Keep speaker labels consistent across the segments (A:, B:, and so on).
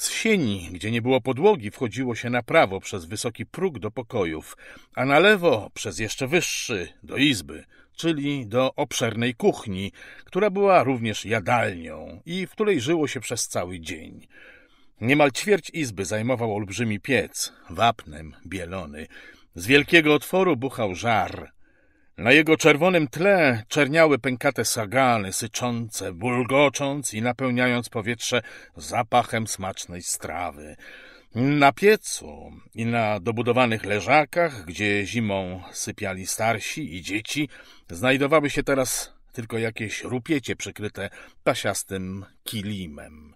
A: Z sieni, gdzie nie było podłogi, wchodziło się na prawo przez wysoki próg do pokojów, a na lewo przez jeszcze wyższy do izby, czyli do obszernej kuchni, która była również jadalnią i w której żyło się przez cały dzień. Niemal ćwierć izby zajmował olbrzymi piec, wapnem bielony. Z wielkiego otworu buchał żar, na jego czerwonym tle czerniały pękate sagany, syczące, bulgocząc i napełniając powietrze zapachem smacznej strawy. Na piecu i na dobudowanych leżakach, gdzie zimą sypiali starsi i dzieci, znajdowały się teraz tylko jakieś rupiecie przykryte pasiastym kilimem.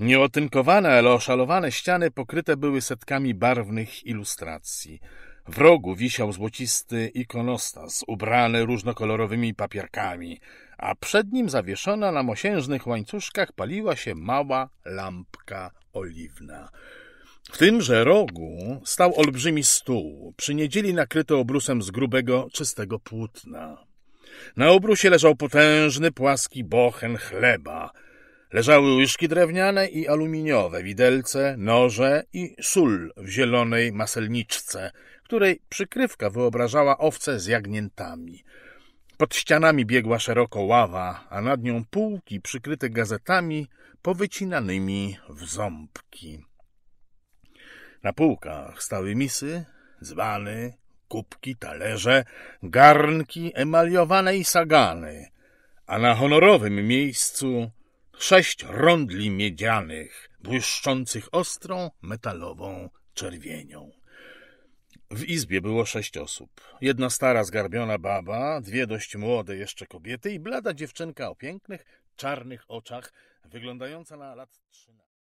A: Nieotynkowane, ale oszalowane ściany pokryte były setkami barwnych ilustracji – w rogu wisiał złocisty ikonostas, ubrany różnokolorowymi papierkami, a przed nim zawieszona na mosiężnych łańcuszkach paliła się mała lampka oliwna. W tymże rogu stał olbrzymi stół, przy niedzieli nakryty obrusem z grubego, czystego płótna. Na obrusie leżał potężny, płaski bochen chleba – Leżały łyżki drewniane i aluminiowe, widelce, noże i sól w zielonej maselniczce, której przykrywka wyobrażała owce z jagniętami. Pod ścianami biegła szeroko ława, a nad nią półki przykryte gazetami powycinanymi w ząbki. Na półkach stały misy, dzbany, kubki, talerze, garnki, emaliowane i sagany, a na honorowym miejscu sześć rondli miedzianych, błyszczących ostrą, metalową czerwienią. W izbie było sześć osób. Jedna stara, zgarbiona baba, dwie dość młode jeszcze kobiety i blada dziewczynka o pięknych, czarnych oczach, wyglądająca na lat trzynastu.